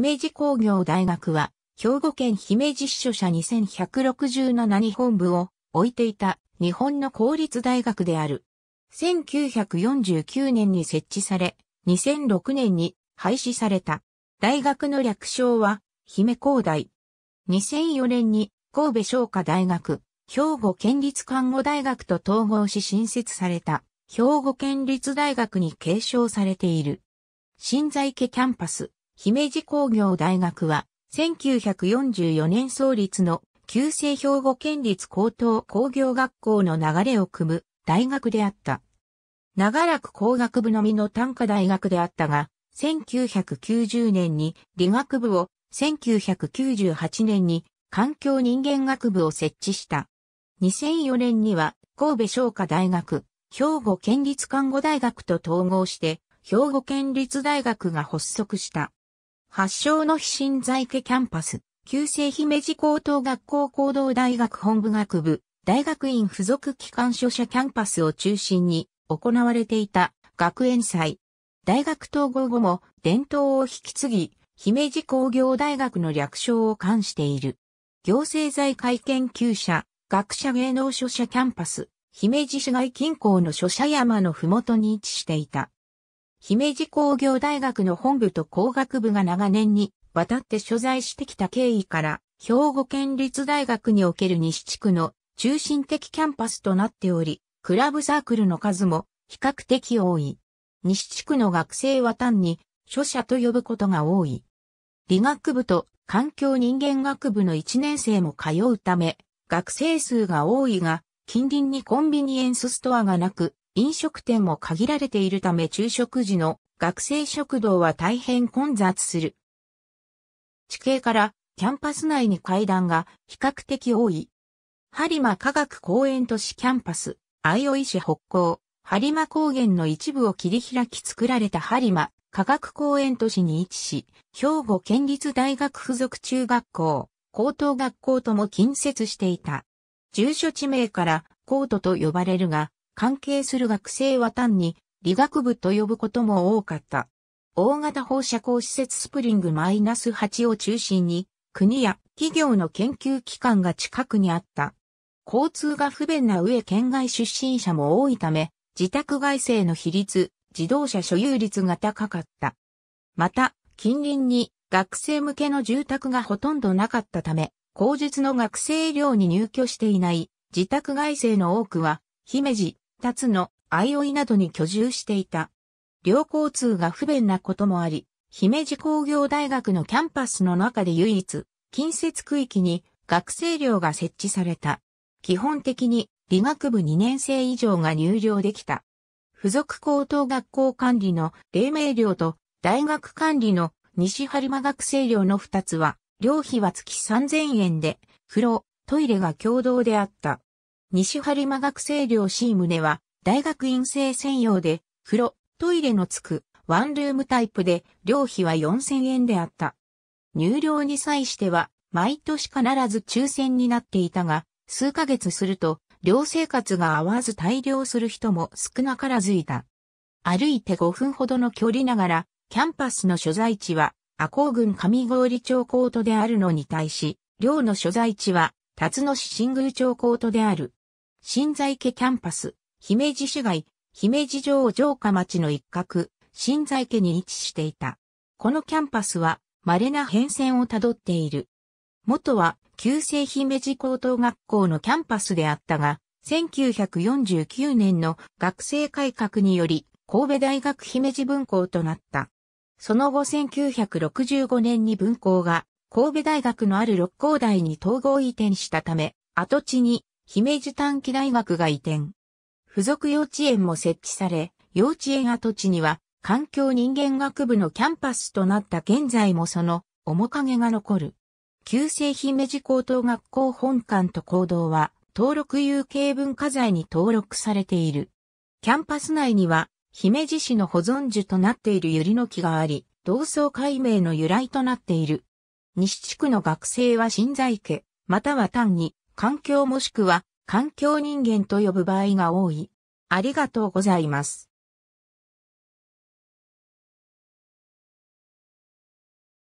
姫路工業大学は、兵庫県姫路支所社2167何本部を置いていた日本の公立大学である。1949年に設置され、2006年に廃止された。大学の略称は、姫工大。2004年に神戸商科大学、兵庫県立看護大学と統合し新設された、兵庫県立大学に継承されている。新在家キャンパス、姫路工業大学は、1944年創立の旧制兵庫県立高等工業学校の流れを組む大学であった。長らく工学部のみの短科大学であったが、1990年に理学部を、1998年に環境人間学部を設置した。2004年には神戸商科大学、兵庫県立看護大学と統合して、兵庫県立大学が発足した。発祥の非心在家キャンパス、旧制姫路高等学校行動大学本部学部、大学院附属機関所社キャンパスを中心に行われていた学園祭。大学統合後も伝統を引き継ぎ、姫路工業大学の略称を冠している。行政財界研究者、学者芸能書社キャンパス、姫路市街近郊の書社山のふもとに位置していた。姫路工業大学の本部と工学部が長年にわたって所在してきた経緯から、兵庫県立大学における西地区の中心的キャンパスとなっており、クラブサークルの数も比較的多い。西地区の学生は単に書者と呼ぶことが多い。理学部と環境人間学部の1年生も通うため、学生数が多いが、近隣にコンビニエンスストアがなく、飲食店も限られているため昼食時の学生食堂は大変混雑する。地形からキャンパス内に階段が比較的多い。播磨科学公園都市キャンパス、相生市北港、播磨高原の一部を切り開き作られた播磨科学公園都市に位置し、兵庫県立大学附属中学校、高等学校とも近接していた。住所地名からコートと呼ばれるが、関係する学生は単に理学部と呼ぶことも多かった。大型放射光施設スプリングマイナス -8 を中心に、国や企業の研究機関が近くにあった。交通が不便な上県外出身者も多いため、自宅外生の比率、自動車所有率が高かった。また、近隣に学生向けの住宅がほとんどなかったため、後述の学生寮に入居していない自宅外生の多くは、姫路、達の相生などに居住していた。両交通が不便なこともあり、姫路工業大学のキャンパスの中で唯一、近接区域に学生寮が設置された。基本的に理学部2年生以上が入寮できた。付属高等学校管理の黎明寮と大学管理の西播磨学生寮の2つは、寮費は月3000円で、風呂、トイレが共同であった。西春間学生寮 C 棟は、大学院生専用で、風呂、トイレのつく、ワンルームタイプで、寮費は4000円であった。入寮に際しては、毎年必ず抽選になっていたが、数ヶ月すると、寮生活が合わず大寮する人も少なからずいた。歩いて5分ほどの距離ながら、キャンパスの所在地は、阿公郡上郡町コートであるのに対し、寮の所在地は、辰野市新宮町コートである。新在家キャンパス、姫路市街、姫路城城下町の一角、新在家に位置していた。このキャンパスは、稀な変遷をたどっている。元は、旧制姫路高等学校のキャンパスであったが、1949年の学生改革により、神戸大学姫路分校となった。その後1965年に分校が神戸大学のある六甲台に統合移転したため、跡地に姫路短期大学が移転。付属幼稚園も設置され、幼稚園跡地には環境人間学部のキャンパスとなった現在もその面影が残る。旧制姫路高等学校本館と行動は登録有形文化財に登録されている。キャンパス内には姫路市の保存樹となっている百合の木があり、同窓解明の由来となっている。西地区の学生は新在家、または単に環境もしくは環境人間と呼ぶ場合が多い。ありがとうございます。